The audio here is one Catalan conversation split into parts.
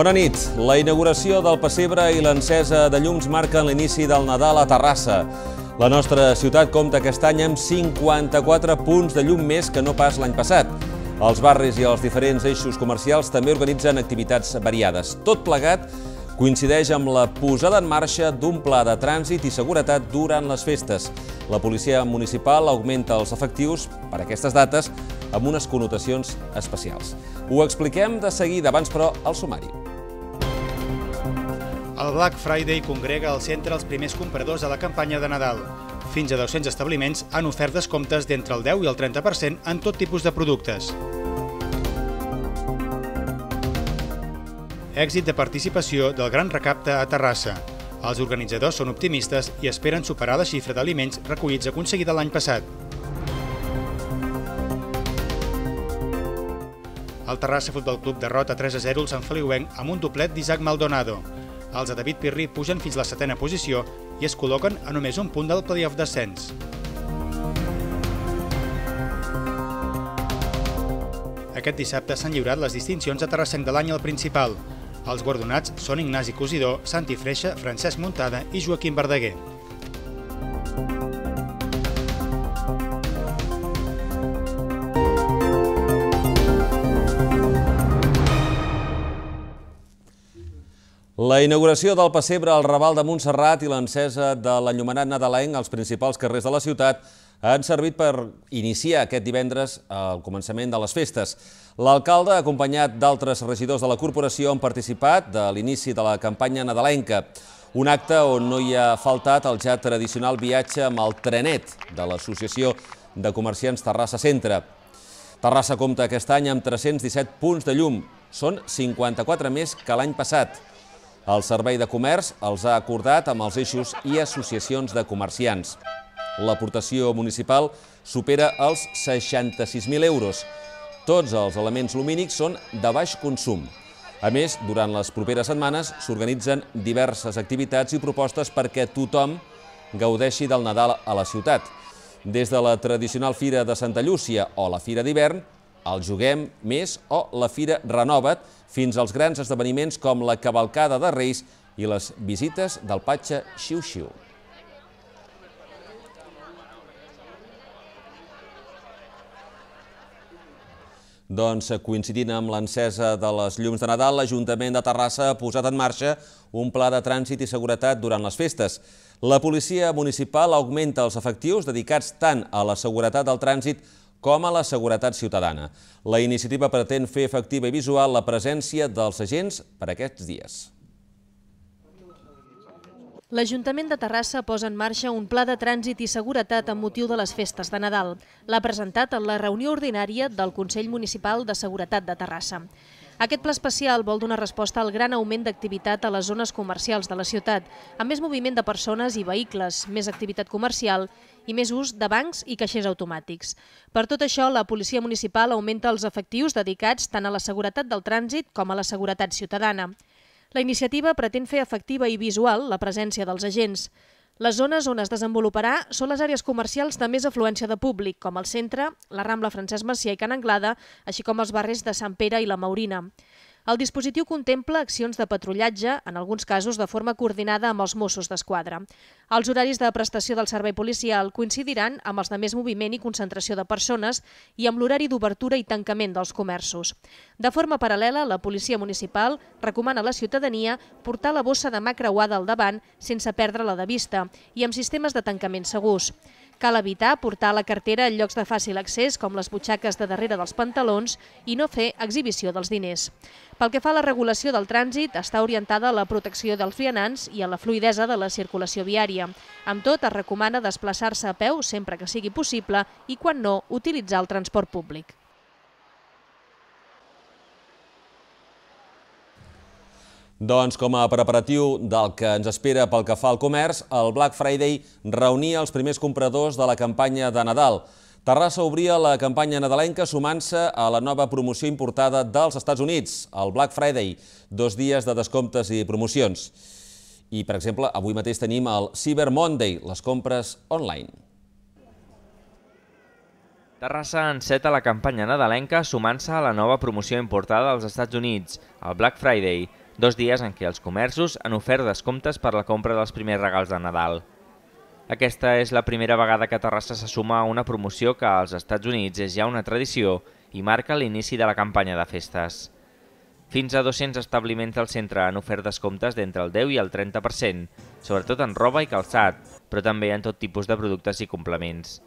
Bona nit. La inauguració del pessebre i l'encesa de llums marquen l'inici del Nadal a Terrassa. La nostra ciutat compta aquest any amb 54 punts de llum més que no pas l'any passat. Els barris i els diferents eixos comercials també organitzen activitats variades. Tot plegat coincideix amb la posada en marxa d'un pla de trànsit i seguretat durant les festes. La policia municipal augmenta els efectius per aquestes dates amb unes connotacions especials. Ho expliquem de seguida, abans però, al sumari. El Black Friday congrega al centre els primers compradors a la campanya de Nadal. Fins a 200 establiments han ofert descomptes d'entre el 10 i el 30% en tot tipus de productes. Èxit de participació del Gran Recapte a Terrassa. Els organitzadors són optimistes i esperen superar la xifra d'aliments recollits aconseguida l'any passat. El Terrassa Futbol Club derrota 3 a 0 el Sant Feliuenc amb un doblet d'Isaac Maldonado. Els de David Pirri pugen fins la setena posició i es col·loquen a només un punt del playoff descens. Aquest dissabte s'han lliurat les distincions de Terrassenc de l'any al Principal. Els guardonats són Ignasi Cosidor, Santi Freixa, Francesc Muntada i Joaquim Verdaguer. La inauguració del pessebre al Raval de Montserrat i l'encesa de l'enllumenat nadalenc als principals carrers de la ciutat han servit per iniciar aquest divendres el començament de les festes. L'alcalde, acompanyat d'altres regidors de la corporació, han participat de l'inici de la campanya nadalenca, un acte on no hi ha faltat el ja tradicional viatge amb el trenet de l'Associació de Comerciants Terrassa Centre. Terrassa compta aquest any amb 317 punts de llum, són 54 més que l'any passat. El Servei de Comerç els ha acordat amb els eixos i associacions de comerciants. L'aportació municipal supera els 66.000 euros. Tots els elements lumínics són de baix consum. A més, durant les properes setmanes s'organitzen diverses activitats i propostes perquè tothom gaudeixi del Nadal a la ciutat. Des de la tradicional Fira de Santa Llúcia o la Fira d'hivern, el Juguem Més o la Fira Renova't, fins als grans esdeveniments com la Cavalcada de Reis i les visites del Patxa Xiu Xiu. Doncs, eh, coincidint amb l'encesa de les llums de Nadal, l'Ajuntament de Terrassa ha posat en marxa un pla de trànsit i seguretat durant les festes. La policia municipal augmenta els efectius dedicats tant a la seguretat del trànsit com a la seguretat ciutadana. La iniciativa pretén fer efectiva i visual la presència dels agents per aquests dies. L'Ajuntament de Terrassa posa en marxa un pla de trànsit i seguretat amb motiu de les festes de Nadal. L'ha presentat en la reunió ordinària del Consell Municipal de Seguretat de Terrassa. Aquest pla especial vol donar resposta al gran augment d'activitat a les zones comercials de la ciutat, amb més moviment de persones i vehicles, més activitat comercial i més ús de bancs i caixers automàtics. Per tot això, la Policia Municipal augmenta els efectius dedicats tant a la seguretat del trànsit com a la seguretat ciutadana. La iniciativa pretén fer efectiva i visual la presència dels agents. Les zones on es desenvoluparà són les àrees comercials de més afluència de públic, com el centre, la Rambla Francesc Macià i Can Anglada, així com els barris de Sant Pere i la Maurina. El dispositiu contempla accions de patrullatge, en alguns casos de forma coordinada amb els Mossos d'Esquadra. Els horaris de prestació del servei policial coincidiran amb els de més moviment i concentració de persones i amb l'horari d'obertura i tancament dels comerços. De forma paral·lela, la Policia Municipal recomana a la ciutadania portar la bossa de mà creuada al davant sense perdre-la de vista i amb sistemes de tancament segurs. Cal evitar portar la cartera en llocs de fàcil accés, com les butxaques de darrere dels pantalons, i no fer exhibició dels diners. Pel que fa a la regulació del trànsit, està orientada a la protecció dels vianants i a la fluidesa de la circulació viària. Amb tot, es recomana desplaçar-se a peu sempre que sigui possible i, quan no, utilitzar el transport públic. Doncs com a preparatiu del que ens espera pel que fa al comerç, el Black Friday reunia els primers compradors de la campanya de Nadal. Terrassa obria la campanya nadalenca sumant-se a la nova promoció importada dels Estats Units, el Black Friday, dos dies de descomptes i promocions. I, per exemple, avui mateix tenim el Cyber Monday, les compres online. Terrassa enceta la campanya nadalenca sumant-se a la nova promoció importada als Estats Units, el Black Friday, dos dies en què els comerços han ofert descomptes per la compra dels primers regals de Nadal. Aquesta és la primera vegada que Terrassa se suma a una promoció que als Estats Units és ja una tradició i marca l'inici de la campanya de festes. Fins a 200 establiments del centre han ofert descomptes d'entre el 10 i el 30%, sobretot en roba i calçat, però també en tot tipus de productes i complements.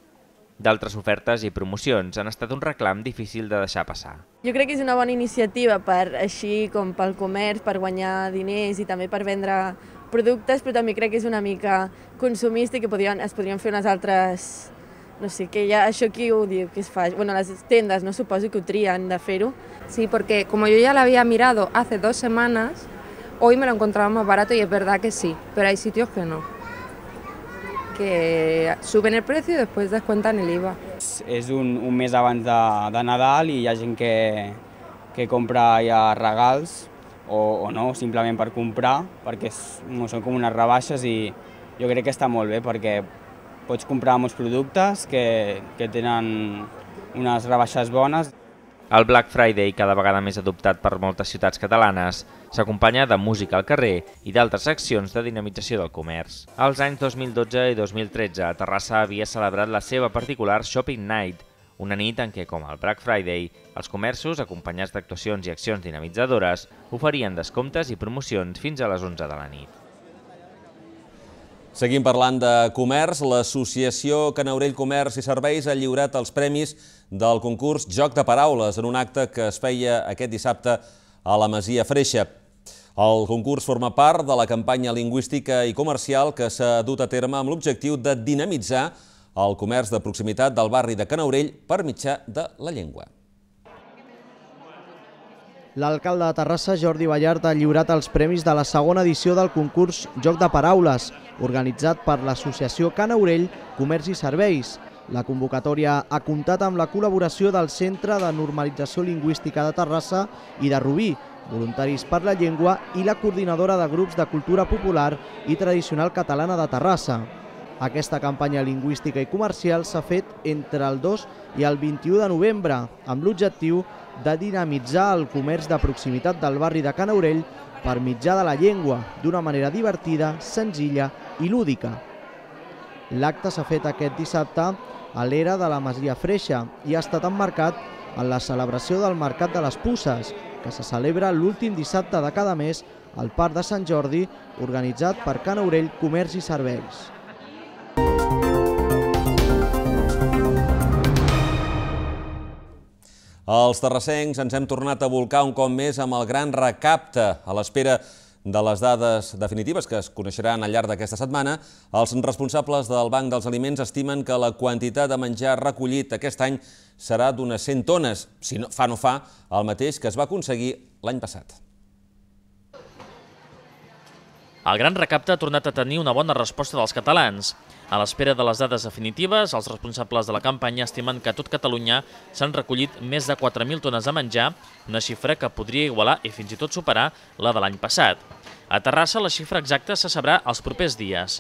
D'altres ofertes i promocions han estat un reclam difícil de deixar passar. Jo crec que és una bona iniciativa per així com pel comerç, per guanyar diners i també per vendre productes, però també crec que és una mica consumista i que podrien, es podrien fer unes altres... No sé, que ja això qui ho diu, que es fa... Bueno, les tendes, no suposo que ho trien de fer-ho. Sí, perquè com jo ja l'havia mirat mirado hace dos semanas, hoy me lo encontraba más barato y es verdad que sí, pero hay sitios que no que suben el preu i després descuenten el IVA. És un, un mes abans de, de Nadal i hi ha gent que, que compra ja regals o, o no, simplement per comprar, perquè és, no, són com unes rebaixes i jo crec que està molt bé perquè pots comprar molts productes que, que tenen unes rebaixes bones. El Black Friday, cada vegada més adoptat per moltes ciutats catalanes, S'acompanya de música al carrer i d'altres accions de dinamització del comerç. Als anys 2012 i 2013, Terrassa havia celebrat la seva particular Shopping Night, una nit en què, com el Black Friday, els comerços, acompanyats d'actuacions i accions dinamitzadores, oferien descomptes i promocions fins a les 11 de la nit. Seguim parlant de comerç. L'associació Canaurell Comerç i Serveis ha lliurat els premis del concurs Joc de Paraules en un acte que es feia aquest dissabte a la Masia Freixa. El concurs forma part de la campanya lingüística i comercial que s'ha dut a terme amb l'objectiu de dinamitzar el comerç de proximitat del barri de Canaurell per mitjà de la llengua. L'alcalde de Terrassa, Jordi Ballart, ha lliurat els premis de la segona edició del concurs Joc de Paraules, organitzat per l'associació Can Aurell Comerç i Serveis. La convocatòria ha comptat amb la col·laboració del Centre de Normalització Lingüística de Terrassa i de Rubí, Voluntaris per la Llengua i la coordinadora de grups de cultura popular i tradicional catalana de Terrassa. Aquesta campanya lingüística i comercial s'ha fet entre el 2 i el 21 de novembre, amb l'objectiu de dinamitzar el comerç de proximitat del barri de Can Aurell per mitjà de la llengua, d'una manera divertida, senzilla i lúdica. L'acte s'ha fet aquest dissabte a l'era de la Masia Freixa i ha estat emmarcat en la celebració del Mercat de les Pusses, que se celebra l'últim dissabte de cada mes al Parc de Sant Jordi, organitzat per Can Aurell Comerç i Serveis. Els terrassencs ens hem tornat a volcar un cop més amb el gran recapte a l'espera de de les dades definitives que es coneixeran al llarg d'aquesta setmana, els responsables del Banc dels Aliments estimen que la quantitat de menjar recollit aquest any serà d'unes 100 tones, si no, fa no fa, el mateix que es va aconseguir l'any passat. El gran recapte ha tornat a tenir una bona resposta dels catalans. A l'espera de les dades definitives, els responsables de la campanya estimen que a tot Catalunya s'han recollit més de 4.000 tones de menjar, una xifra que podria igualar i fins i tot superar la de l'any passat. A Terrassa, la xifra exacta se sabrà els propers dies.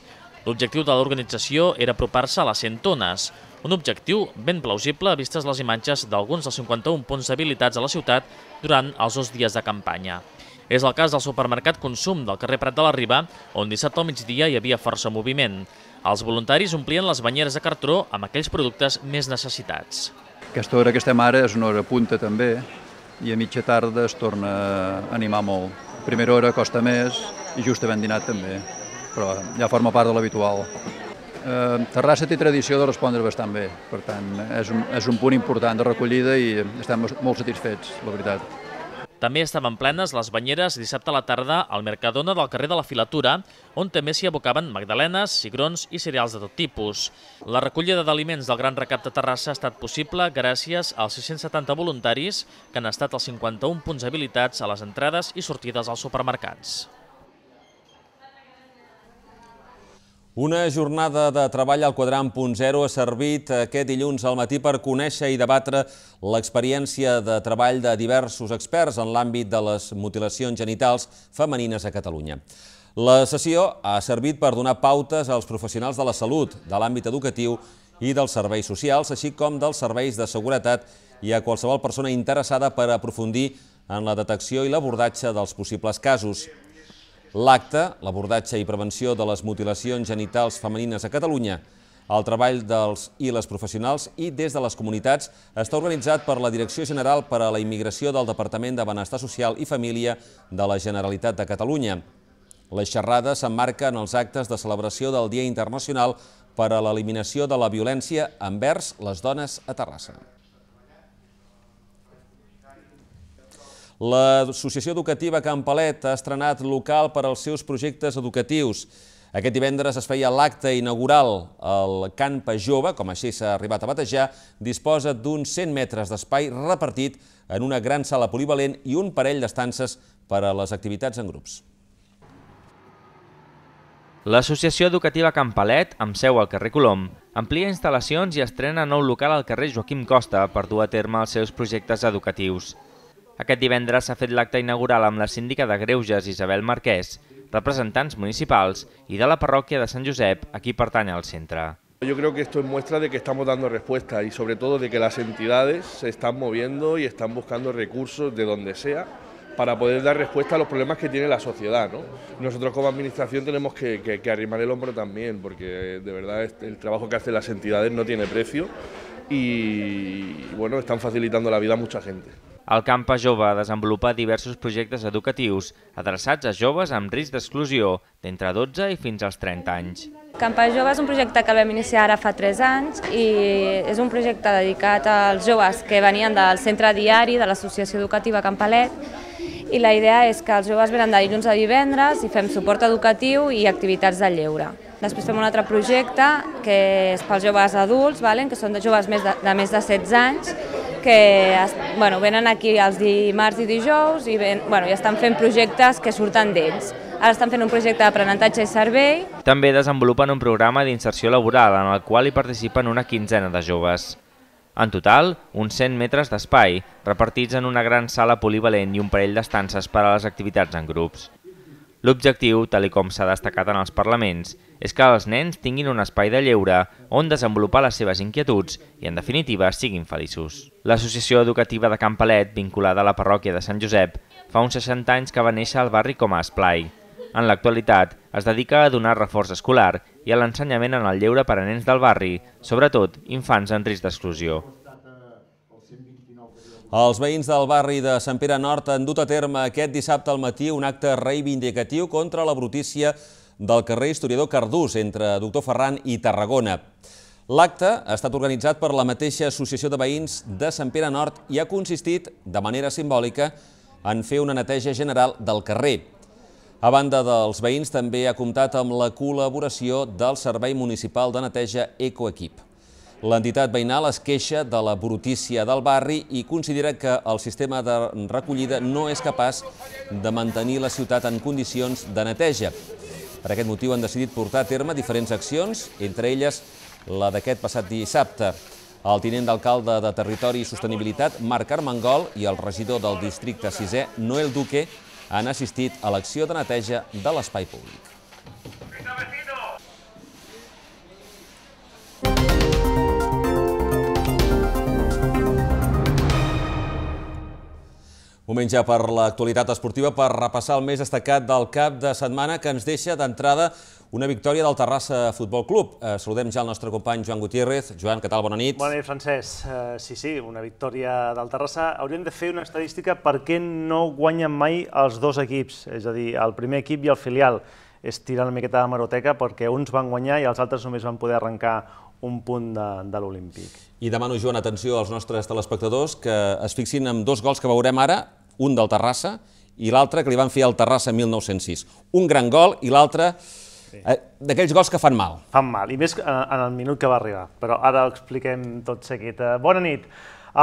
L'objectiu de l'organització era apropar-se a les 100 tones, un objectiu ben plausible vistes les imatges d'alguns dels 51 punts habilitats a la ciutat durant els dos dies de campanya. És el cas del supermercat Consum del carrer Prat de la Riba, on dissabte al migdia hi havia força moviment. Els voluntaris omplien les banyeres de cartró amb aquells productes més necessitats. Aquesta hora que estem ara és una hora punta també i a mitja tarda es torna a animar molt primera hora costa més i just havent dinat també, però ja forma part de l'habitual. Eh, Terrassa té tradició de respondre bastant bé, per tant és un, és un punt important de recollida i estem molt satisfets, la veritat. També estaven plenes les banyeres dissabte a la tarda al Mercadona del carrer de la Filatura, on també s'hi abocaven magdalenes, cigrons i cereals de tot tipus. La recollida d'aliments del Gran Recap de Terrassa ha estat possible gràcies als 670 voluntaris que han estat els 51 punts habilitats a les entrades i sortides als supermercats. Una jornada de treball al quadrant punt zero ha servit aquest dilluns al matí per conèixer i debatre l'experiència de treball de diversos experts en l'àmbit de les mutilacions genitals femenines a Catalunya. La sessió ha servit per donar pautes als professionals de la salut, de l'àmbit educatiu i dels serveis socials, així com dels serveis de seguretat i a qualsevol persona interessada per aprofundir en la detecció i l'abordatge dels possibles casos l'acte, l'abordatge i prevenció de les mutilacions genitals femenines a Catalunya, el treball dels i les professionals i des de les comunitats està organitzat per la Direcció General per a la Immigració del Departament de Benestar Social i Família de la Generalitat de Catalunya. Les xerrades s'emmarquen els actes de celebració del Dia Internacional per a l'eliminació de la violència envers les dones a Terrassa. L'Associació Educativa Campalet ha estrenat local per als seus projectes educatius. Aquest divendres es feia l'acte inaugural. El Campa Jove, com així s'ha arribat a batejar, disposa d'uns 100 metres d'espai repartit en una gran sala polivalent i un parell d'estances per a les activitats en grups. L'Associació Educativa Campalet, amb seu al carrer Colom, amplia instal·lacions i estrena nou local al carrer Joaquim Costa per dur a terme els seus projectes educatius. Aquest divendres s'ha el l'acte inaugural amb la síndica de Greuges Isabel Marquès, representantes municipals y de la parroquia de Sant Josep, aquí qui pertany al centre. Yo creo que esto es muestra de que estamos dando respuesta y sobre todo de que las entidades se están moviendo y están buscando recursos de donde sea para poder dar respuesta a los problemas que tiene la sociedad. ¿no? Nosotros como administración tenemos que, que arrimar el hombro también porque de verdad el trabajo que hacen las entidades no tiene precio y bueno, están facilitando la vida a mucha gente. El Campa Jove ha desenvolupat diversos projectes educatius adreçats a joves amb risc d'exclusió d'entre 12 i fins als 30 anys. Campa Jove és un projecte que vam iniciar ara fa 3 anys i és un projecte dedicat als joves que venien del centre diari de l'associació educativa Campalet i la idea és que els joves venen de dilluns a divendres i fem suport educatiu i activitats de lleure. Després fem un altre projecte que és pels joves adults, valen, que són de joves més de, de més de 16 anys, que bueno, venen aquí els dimarts i dijous i, ven, bueno, i estan fent projectes que surten d'ells. Ara estan fent un projecte d'aprenentatge i servei. També desenvolupen un programa d'inserció laboral en el qual hi participen una quinzena de joves. En total, uns 100 metres d'espai, repartits en una gran sala polivalent i un parell d'estances per a les activitats en grups. L'objectiu, tal com s'ha destacat en els parlaments, és que els nens tinguin un espai de lleure on desenvolupar les seves inquietuds i, en definitiva, siguin feliços. L'Associació Educativa de Can Palet, vinculada a la parròquia de Sant Josep, fa uns 60 anys que va néixer al barri com a esplai. En l'actualitat, es dedica a donar reforç escolar i a l'ensenyament en el lleure per a nens del barri, sobretot infants en risc d'exclusió. Els veïns del barri de Sant Pere Nord han dut a terme aquest dissabte al matí un acte reivindicatiu contra la brutícia del carrer Historiador Cardús entre Doctor Ferran i Tarragona. L'acte ha estat organitzat per la mateixa Associació de Veïns de Sant Pere Nord i ha consistit, de manera simbòlica, en fer una neteja general del carrer. A banda dels veïns, també ha comptat amb la col·laboració del Servei Municipal de Neteja Ecoequip. L'entitat veïnal es queixa de la brutícia del barri i considera que el sistema de recollida no és capaç de mantenir la ciutat en condicions de neteja. Per aquest motiu han decidit portar a terme diferents accions, entre elles la d'aquest passat dissabte. El tinent d'alcalde de Territori i Sostenibilitat, Marc Armengol, i el regidor del districte 6è, Noel Duque, han assistit a l'acció de neteja de l'espai públic. Moment ja per l'actualitat esportiva per repassar el més destacat del cap de setmana que ens deixa d'entrada una victòria del Terrassa Futbol Club. Eh, saludem ja el nostre company Joan Gutiérrez. Joan, què tal? Bona nit. Bona nit, Francesc. Eh, sí, sí, una victòria del Terrassa. Hauríem de fer una estadística per què no guanyen mai els dos equips, és a dir, el primer equip i el filial. És tirar una miqueta de maroteca perquè uns van guanyar i els altres només van poder arrencar un punt de, de l'Olímpic. I demano, Joan, atenció als nostres telespectadors que es fixin en dos gols que veurem ara, un del Terrassa i l'altre que li van fer al Terrassa 1906. Un gran gol i l'altre Sí. Eh, d'aquells gols que fan mal. Fan mal, i més eh, en el minut que va arribar. Però ara ho expliquem tot seguit. Eh, bona nit.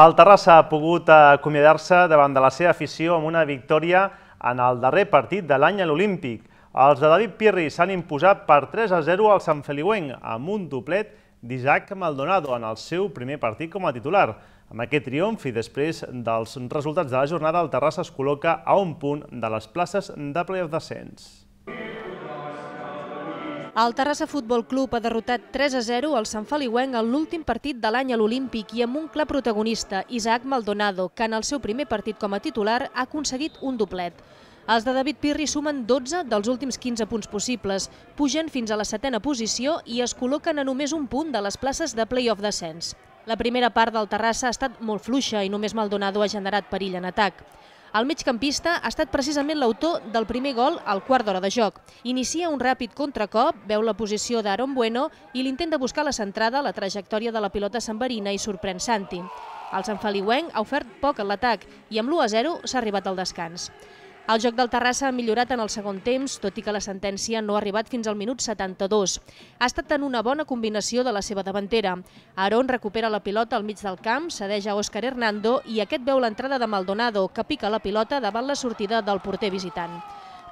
El Terrassa ha pogut acomiadar-se davant de la seva afició amb una victòria en el darrer partit de l'any a l'Olímpic. Els de David Pirri s'han imposat per 3 a 0 al Sant Feliueng amb un doplet d'Isaac Maldonado en el seu primer partit com a titular. Amb aquest triomf i després dels resultats de la jornada, el Terrassa es col·loca a un punt de les places de playoff descens. El Terrassa Futbol Club ha derrotat 3 a 0 al Sant Feliueng en l'últim partit de l'any a l'Olímpic i amb un clar protagonista, Isaac Maldonado, que en el seu primer partit com a titular ha aconseguit un doblet. Els de David Pirri sumen 12 dels últims 15 punts possibles, pugen fins a la setena posició i es col·loquen a només un punt de les places de play-off descens. La primera part del Terrassa ha estat molt fluixa i només Maldonado ha generat perill en atac. El migcampista ha estat precisament l'autor del primer gol al quart d'hora de joc. Inicia un ràpid contracop, veu la posició d'Aaron Bueno i l'intent de buscar la centrada a la trajectòria de la pilota sambarina i sorprèn Santi. El Sant ha ofert poc en l'atac i amb l'1-0 s'ha arribat al descans. El joc del Terrassa ha millorat en el segon temps, tot i que la sentència no ha arribat fins al minut 72. Ha estat en una bona combinació de la seva davantera. Aron recupera la pilota al mig del camp, cedeix a Òscar Hernando i aquest veu l'entrada de Maldonado, que pica la pilota davant la sortida del porter visitant.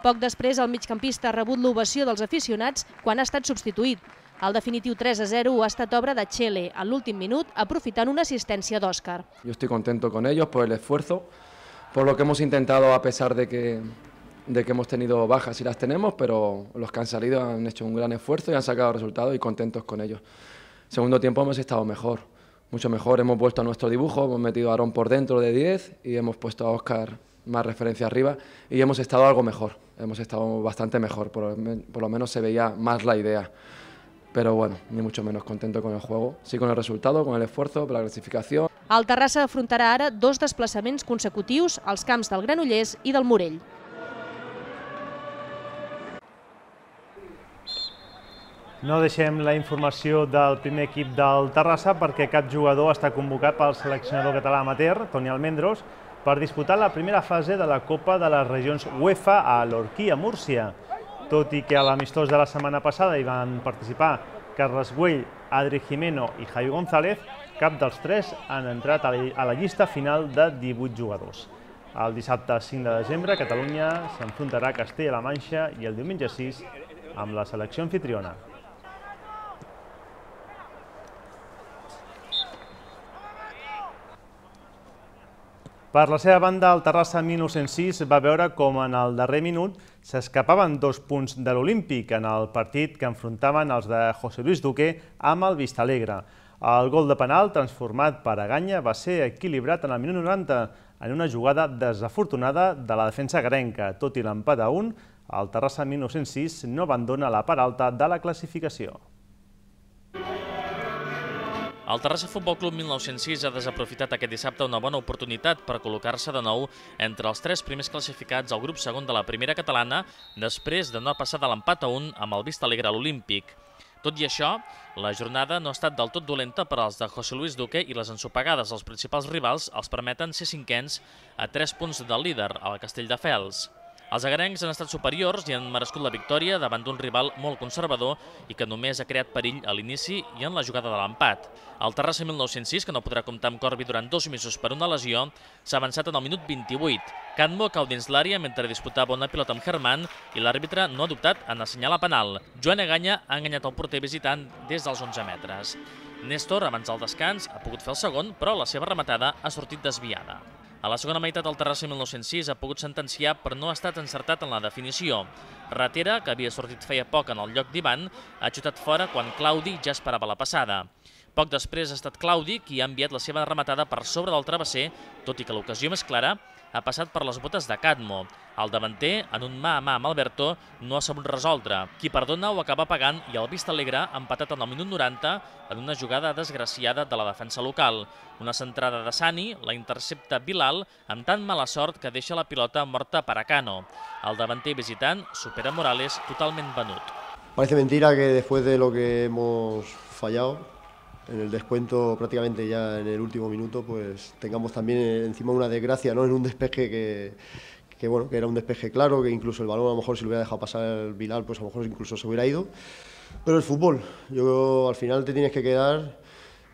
Poc després, el migcampista ha rebut l'ovació dels aficionats quan ha estat substituït. El definitiu 3 a 0 ha estat obra de Chele, en l'últim minut, aprofitant una assistència d'Òscar. Yo estoy contento con ellos por el esfuerzo, por lo que hemos intentado a pesar de que, de que hemos tenido bajas y las tenemos, pero los que han salido han hecho un gran esfuerzo y han sacado resultados y contentos con ellos. Segundo tiempo hemos estado mejor, mucho mejor, hemos vuelto a nuestro dibujo, hemos metido a Aarón por dentro de 10 y hemos puesto a Oscar más referencia arriba y hemos estado algo mejor, hemos estado bastante mejor, por, por lo menos se veía más la idea. Però bueno, ni mucho menos contento con el juego. Sí con el resultado, con el esfuerzo, per la classificació. El Terrassa afrontarà ara dos desplaçaments consecutius als camps del Granollers i del Morell. No deixem la informació del primer equip del Terrassa perquè cap jugador està convocat pel seleccionador català amateur, Toni Almendros, per disputar la primera fase de la Copa de les Regions UEFA a l'Orquí, a Múrcia tot i que a l'amistós de la setmana passada hi van participar Carles Güell, Adri Jimeno i Javi González, cap dels tres han entrat a la llista final de 18 jugadors. El dissabte 5 de desembre, Catalunya s'enfrontarà a Castella-La Manxa i el diumenge 6 amb la selecció anfitriona. Per la seva banda, el Terrassa 1906 va veure com en el darrer minut S'escapaven dos punts de l'Olímpic en el partit que enfrontaven els de José Luis Duque amb el Vistalegre. El gol de penal, transformat per Aganya, va ser equilibrat en el minut 90 en una jugada desafortunada de la defensa grenca. Tot i l'empat a un, el Terrassa 1906 no abandona la part alta de la classificació. El Terrassa Futbol Club 1906 ha desaprofitat aquest dissabte una bona oportunitat per col·locar-se de nou entre els tres primers classificats al grup segon de la primera catalana després de no passar de l'empat a un amb el Vista Alegre a l'Olímpic. Tot i això, la jornada no ha estat del tot dolenta per als de José Luis Duque i les ensopegades dels principals rivals els permeten ser cinquens a 3 punts del líder, al Castelldefels. Els agarencs han estat superiors i han merescut la victòria davant d'un rival molt conservador i que només ha creat perill a l'inici i en la jugada de l'empat. El Terrassa 1906, que no podrà comptar amb Corbi durant dos mesos per una lesió, s'ha avançat en el minut 28. Canmo cau dins l'àrea mentre disputava una pilota amb Germán i l'àrbitre no ha dubtat en assenyalar penal. Joan Aganya ha enganyat el porter visitant des dels 11 metres. Néstor, abans del descans, ha pogut fer el segon, però la seva rematada ha sortit desviada. A la segona meitat, el Terrassa 1906 ha pogut sentenciar però no ha estat encertat en la definició. Ratera, que havia sortit feia poc en el lloc d'Ivan, ha xutat fora quan Claudi ja esperava la passada. Poc després ha estat Claudi qui ha enviat la seva rematada per sobre del travesser, tot i que l'ocasió més clara ha passat per les botes de Catmo. El davanter, en un mà a mà amb Alberto, no ha sabut resoldre. Qui perdona ho acaba pagant i el Vista Alegre ha empatat en el minut 90 en una jugada desgraciada de la defensa local. Una centrada de Sani la intercepta Bilal amb tan mala sort que deixa la pilota morta per a Cano. El davanter visitant supera Morales totalment venut. Parece mentira que después de lo que hemos fallado en el descuento prácticamente ya en el último minuto, pues tengamos también encima una desgracia, ¿no? En un despeje que, bueno, que era un despeje claro, que incluso el balón a lo mejor si lo hubiera dejado pasar el Bilal, pues a lo mejor incluso se hubiera ido. Pero el fútbol, yo al final te tienes que quedar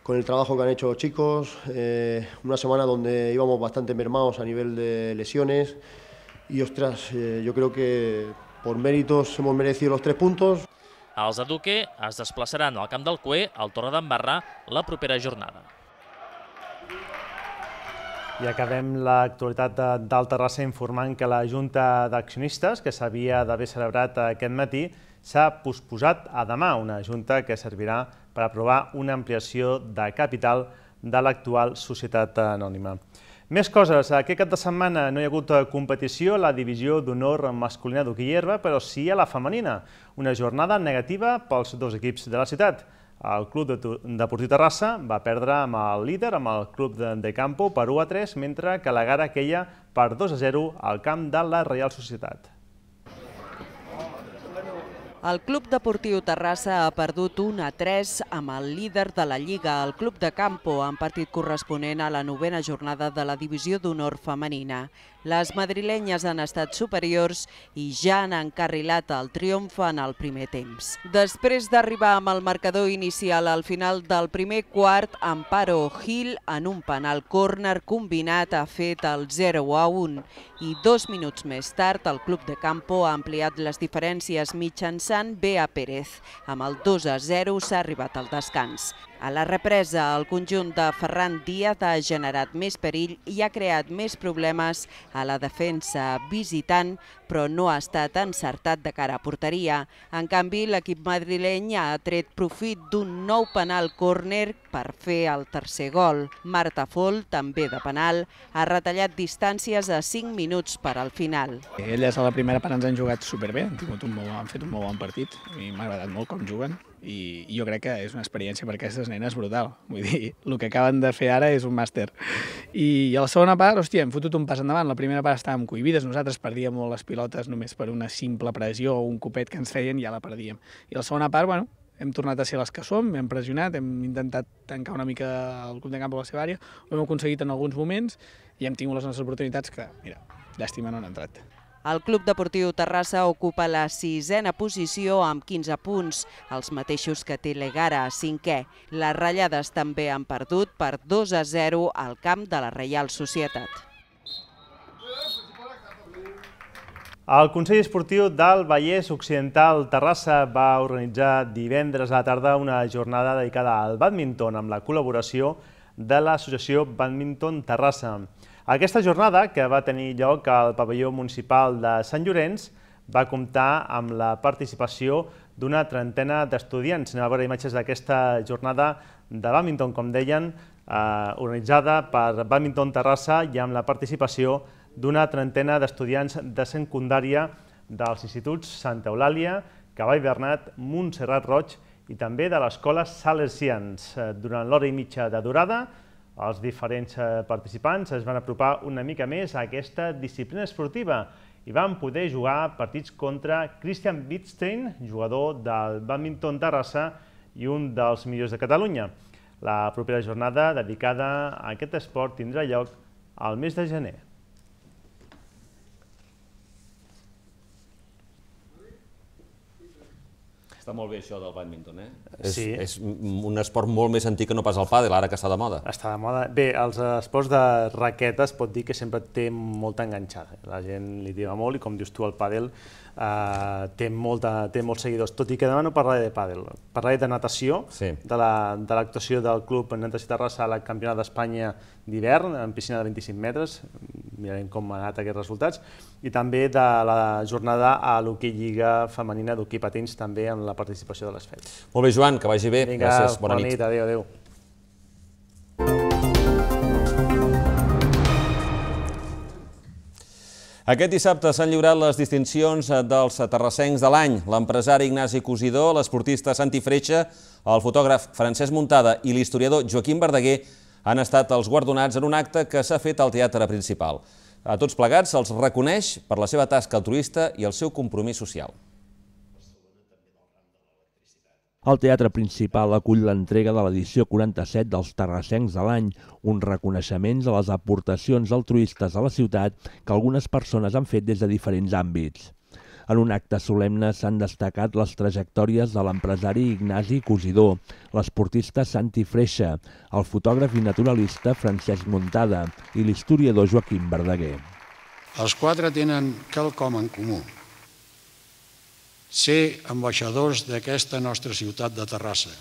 con el trabajo que han hecho los chicos, eh, una semana donde íbamos bastante mermados a nivel de lesiones y ostras, eh, yo creo que por méritos hemos merecido los tres puntos. Els de Duque es desplaçaran al camp del Cué, al Torre d'Embarrà, la propera jornada. I acabem l'actualitat del Terrassa informant que la Junta d'Accionistes, que s'havia d'haver celebrat aquest matí, s'ha posposat a demà una junta que servirà per aprovar una ampliació de capital de l'actual societat anònima. Més coses. Aquest cap de setmana no hi ha hagut eh, competició a la divisió d'honor masculina herba, però sí a la femenina. Una jornada negativa pels dos equips de la ciutat. El club de Deportiu Terrassa va perdre amb el líder, amb el club de, de Campo, per 1 a 3, mentre que la gara queia per 2 a 0 al camp de la Real Societat. El Club Deportiu Terrassa ha perdut 1 a 3 amb el líder de la Lliga, el Club de Campo, en partit corresponent a la novena jornada de la Divisió d'Honor Femenina les madrilenyes han estat superiors i ja han encarrilat el triomf en el primer temps. Després d'arribar amb el marcador inicial al final del primer quart, Amparo Gil en un penal córner combinat ha fet el 0 a 1 i dos minuts més tard el Club de Campo ha ampliat les diferències mitjançant Bea Pérez. Amb el 2 a 0 s'ha arribat al descans. A la represa, el conjunt de Ferran Díaz ha generat més perill i ha creat més problemes a la defensa visitant però no ha estat encertat de cara a porteria. En canvi, l'equip madrileny ha tret profit d'un nou penal córner per fer el tercer gol. Marta Fol, també de penal, ha retallat distàncies a 5 minuts per al final. Elles a la primera part ens han jugat superbé, han, tingut un molt, han fet un molt bon partit i m'ha agradat molt com juguen i jo crec que és una experiència per aquestes nenes brutal. Vull dir, el que acaben de fer ara és un màster. I a la segona part, hòstia, hem fotut un pas endavant. La primera part estàvem cohibides, nosaltres perdíem molt l'espai pilotes només per una simple pressió o un copet que ens feien ja la perdíem. I la segona part, bueno, hem tornat a ser les que som, hem pressionat, hem intentat tancar una mica el club de camp a la seva àrea, ho hem aconseguit en alguns moments i hem tingut les nostres oportunitats que, mira, llàstima no han entrat. El Club Deportiu Terrassa ocupa la sisena posició amb 15 punts, els mateixos que té l'Egara, a cinquè. Les ratllades també han perdut per 2 a 0 al camp de la Reial Societat. El Consell Esportiu del Vallès Occidental Terrassa va organitzar divendres a la tarda una jornada dedicada al badminton amb la col·laboració de l'associació Badminton Terrassa. Aquesta jornada, que va tenir lloc al pavelló municipal de Sant Llorenç, va comptar amb la participació d'una trentena d'estudiants. Anem a veure imatges d'aquesta jornada de badminton, com deien, eh, organitzada per Badminton Terrassa i amb la participació de d'una trentena d'estudiants de secundària dels instituts Santa Eulàlia, Cavall Bernat, Montserrat Roig i també de l'Escola Salesians. Eh, durant l'hora i mitja de durada, els diferents eh, participants es van apropar una mica més a aquesta disciplina esportiva i van poder jugar partits contra Christian Wittstein, jugador del badminton Terrassa i un dels millors de Catalunya. La propera jornada dedicada a aquest esport tindrà lloc al mes de gener. Està molt bé això del badminton, eh? És, sí. és un esport molt més antic que no pas el pàdel, ara que està de moda. Està de moda. Bé, els esports de raquetes pot dir que sempre té molta enganxada. La gent li diga molt i, com dius tu, el pàdel Eh, té, molta, té molts seguidors, tot i que demà no parlaré de pàdel, parlaré de natació, sí. de l'actuació la, de del club Natació Terrassa a la Campionat d'Espanya d'hivern, en piscina de 25 metres, mirarem com han anat aquests resultats, i també de la jornada a l'Hockey Lliga Femenina d'Hockey Patins, també en la participació de les fets. Molt bé, Joan, que vagi bé. Vinga, Gràcies, bona, bona nit. nit adéu, adéu. Aquest dissabte s'han lliurat les distincions eh, dels terrassencs de l'any. L'empresari Ignasi Cosidó, l'esportista Santi Freixa, el fotògraf Francesc Muntada i l'historiador Joaquim Verdaguer han estat els guardonats en un acte que s'ha fet al teatre principal. A tots plegats se'ls reconeix per la seva tasca altruista i el seu compromís social. El teatre principal acull l'entrega de l'edició 47 dels Terrassencs de l'any, un reconeixement a les aportacions altruistes a la ciutat que algunes persones han fet des de diferents àmbits. En un acte solemne s'han destacat les trajectòries de l'empresari Ignasi Cosidor, l'esportista Santi Freixa, el fotògraf i naturalista Francesc Montada i l'historiador Joaquim Verdaguer. Els quatre tenen quelcom en comú, ser ambaixadors d'aquesta nostra ciutat de Terrassa.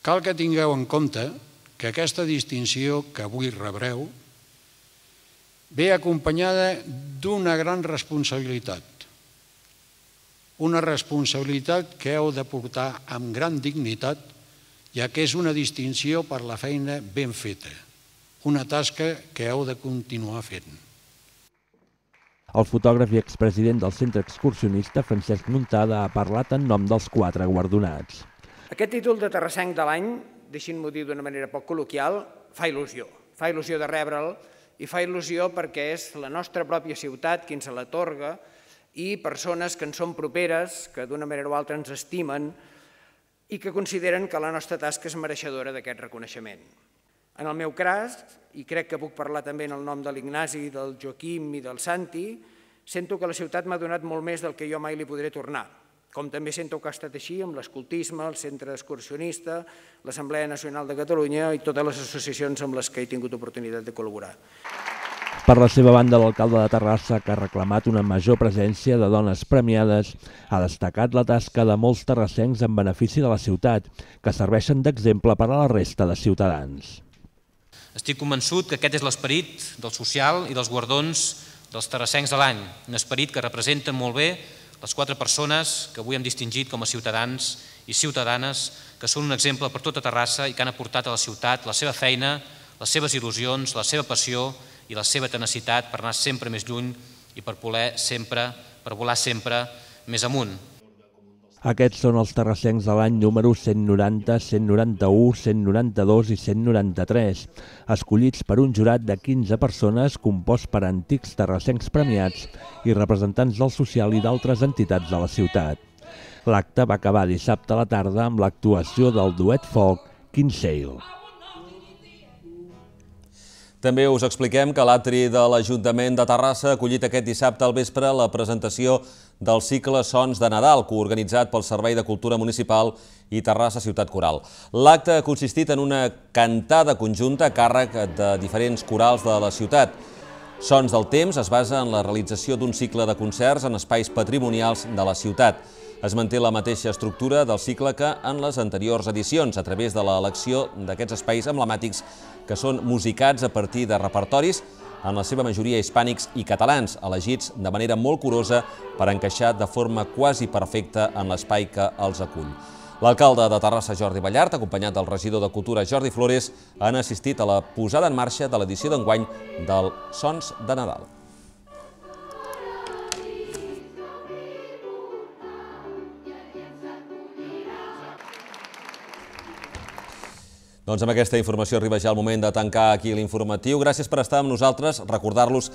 Cal que tingueu en compte que aquesta distinció que avui rebreu ve acompanyada d'una gran responsabilitat, una responsabilitat que heu de portar amb gran dignitat, ja que és una distinció per la feina ben feta, una tasca que heu de continuar fent. El fotògraf i expresident del centre excursionista, Francesc Muntada, ha parlat en nom dels quatre guardonats. Aquest títol de Terrassenc de l'any, deixin-m'ho dir d'una manera poc col·loquial, fa il·lusió. Fa il·lusió de rebre'l i fa il·lusió perquè és la nostra pròpia ciutat qui ens l'atorga i persones que ens són properes, que d'una manera o altra ens estimen i que consideren que la nostra tasca és mereixedora d'aquest reconeixement. En el meu cas, i crec que puc parlar també en el nom de l'Ignasi, del Joaquim i del Santi, sento que la ciutat m'ha donat molt més del que jo mai li podré tornar, com també sento que ha estat així amb l'escoltisme, el Centre Excursionista, l'Assemblea Nacional de Catalunya i totes les associacions amb les que he tingut oportunitat de col·laborar. Per la seva banda, l'alcalde de Terrassa, que ha reclamat una major presència de dones premiades, ha destacat la tasca de molts terrassencs en benefici de la ciutat, que serveixen d'exemple per a la resta de ciutadans. Estic convençut que aquest és l'esperit del social i dels guardons dels terrassencs de l'any, un esperit que representa molt bé les quatre persones que avui hem distingit com a ciutadans i ciutadanes, que són un exemple per tota Terrassa i que han aportat a la ciutat la seva feina, les seves il·lusions, la seva passió i la seva tenacitat per anar sempre més lluny i per voler sempre, per volar sempre més amunt. Aquests són els terrassencs de l'any número 190, 191, 192 i 193, escollits per un jurat de 15 persones compost per antics terrassencs premiats i representants del social i d'altres entitats de la ciutat. L'acte va acabar dissabte a la tarda amb l'actuació del duet folk Kinsale. També us expliquem que l'atri de l'Ajuntament de Terrassa ha acollit aquest dissabte al vespre la presentació del cicle Sons de Nadal, coorganitzat pel Servei de Cultura Municipal i Terrassa Ciutat Coral. L'acte ha consistit en una cantada conjunta a càrrec de diferents corals de la ciutat. Sons del Temps es basa en la realització d'un cicle de concerts en espais patrimonials de la ciutat. Es manté la mateixa estructura del cicle que en les anteriors edicions, a través de l'elecció d'aquests espais emblemàtics que són musicats a partir de repertoris, en la seva majoria hispànics i catalans, elegits de manera molt curosa per encaixar de forma quasi perfecta en l'espai que els acull. L'alcalde de Terrassa, Jordi Ballart, acompanyat del regidor de Cultura, Jordi Flores, han assistit a la posada en marxa de l'edició d'enguany del Sons de Nadal. Doncs amb aquesta informació arriba ja el moment de tancar aquí l'informatiu. Gràcies per estar amb nosaltres. Recordar-los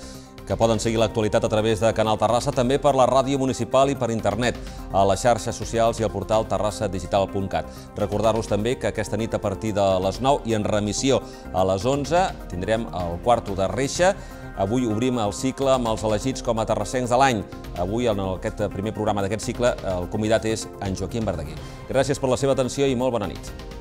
que poden seguir l'actualitat a través de Canal Terrassa, també per la ràdio municipal i per internet, a les xarxes socials i al portal terrassadigital.cat. Recordar-los també que aquesta nit a partir de les 9 i en remissió a les 11 tindrem el quarto de reixa Avui obrim el cicle amb els elegits com a terrassencs de l'any. Avui, en aquest primer programa d'aquest cicle, el convidat és en Joaquim Verdaguer. Gràcies per la seva atenció i molt bona nit.